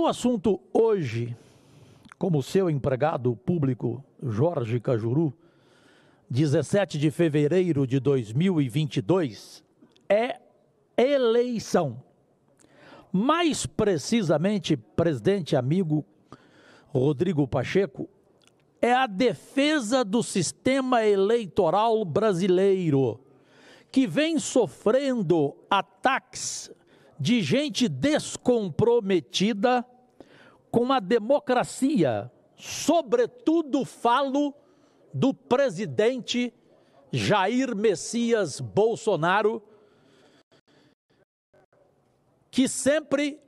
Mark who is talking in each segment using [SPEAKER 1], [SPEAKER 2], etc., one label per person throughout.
[SPEAKER 1] meu assunto hoje, como seu empregado público Jorge Cajuru, 17 de fevereiro de 2022, é eleição. Mais precisamente, presidente amigo Rodrigo Pacheco, é a defesa do sistema eleitoral brasileiro, que vem sofrendo ataques de gente descomprometida com a democracia. Sobretudo falo do presidente Jair Messias Bolsonaro, que sempre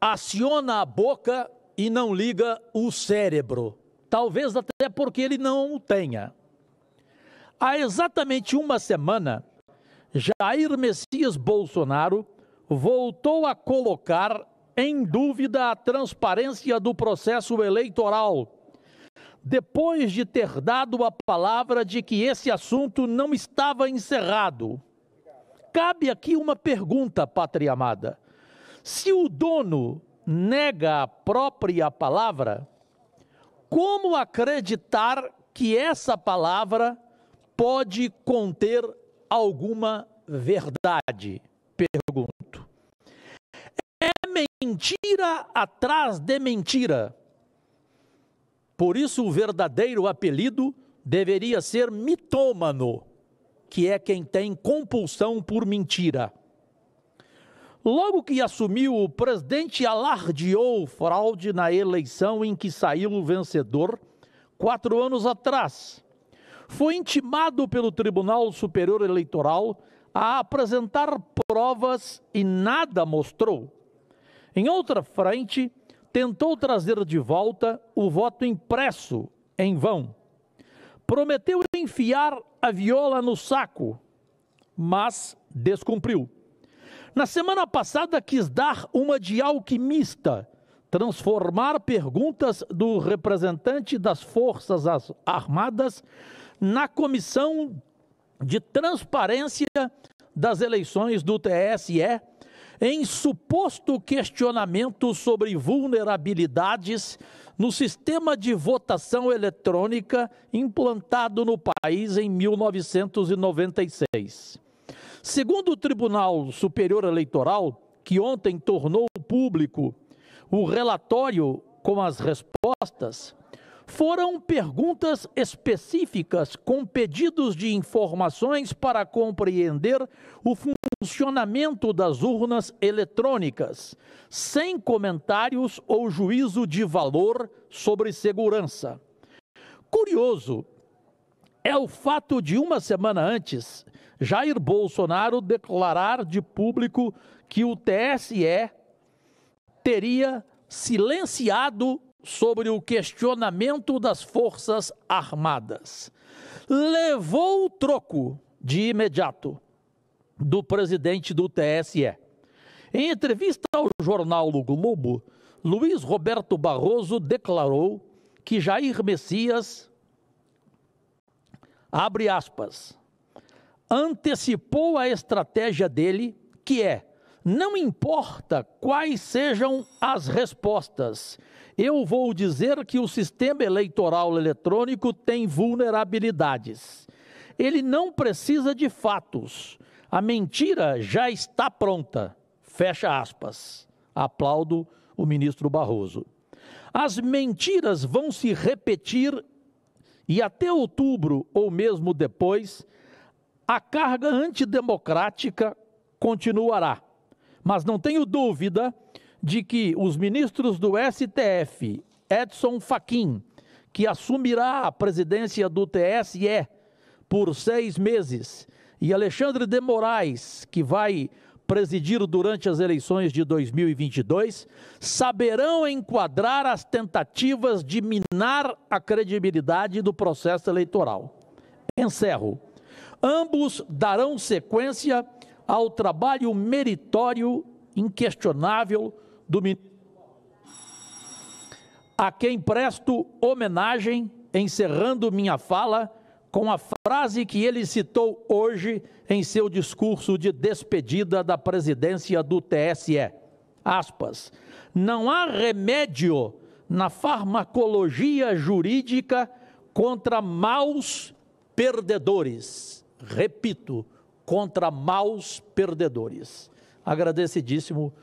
[SPEAKER 1] aciona a boca e não liga o cérebro. Talvez até porque ele não o tenha. Há exatamente uma semana, Jair Messias Bolsonaro voltou a colocar em dúvida a transparência do processo eleitoral, depois de ter dado a palavra de que esse assunto não estava encerrado. Cabe aqui uma pergunta, pátria amada. Se o dono nega a própria palavra, como acreditar que essa palavra pode conter alguma verdade? Pergunto. É mentira atrás de mentira. Por isso, o verdadeiro apelido deveria ser mitômano, que é quem tem compulsão por mentira. Logo que assumiu, o presidente alardeou fraude na eleição em que saiu o vencedor quatro anos atrás foi intimado pelo Tribunal Superior Eleitoral a apresentar provas e nada mostrou. Em outra frente, tentou trazer de volta o voto impresso, em vão. Prometeu enfiar a viola no saco, mas descumpriu. Na semana passada, quis dar uma de alquimista transformar perguntas do representante das Forças Armadas na Comissão de Transparência das Eleições do TSE em suposto questionamento sobre vulnerabilidades no sistema de votação eletrônica implantado no país em 1996. Segundo o Tribunal Superior Eleitoral, que ontem tornou público o relatório com as respostas foram perguntas específicas com pedidos de informações para compreender o funcionamento das urnas eletrônicas, sem comentários ou juízo de valor sobre segurança. Curioso é o fato de uma semana antes Jair Bolsonaro declarar de público que o TSE teria silenciado sobre o questionamento das Forças Armadas. Levou o troco de imediato do presidente do TSE. Em entrevista ao jornal O Globo, Luiz Roberto Barroso declarou que Jair Messias, abre aspas, antecipou a estratégia dele, que é não importa quais sejam as respostas, eu vou dizer que o sistema eleitoral eletrônico tem vulnerabilidades. Ele não precisa de fatos. A mentira já está pronta. Fecha aspas. Aplaudo o ministro Barroso. As mentiras vão se repetir e até outubro ou mesmo depois, a carga antidemocrática continuará mas não tenho dúvida de que os ministros do STF, Edson Fachin, que assumirá a presidência do TSE por seis meses, e Alexandre de Moraes, que vai presidir durante as eleições de 2022, saberão enquadrar as tentativas de minar a credibilidade do processo eleitoral. Encerro. Ambos darão sequência ao trabalho meritório, inquestionável do ministro, a quem presto homenagem, encerrando minha fala com a frase que ele citou hoje em seu discurso de despedida da presidência do TSE. Aspas. Não há remédio na farmacologia jurídica contra maus perdedores. Repito, contra maus perdedores. Agradecidíssimo.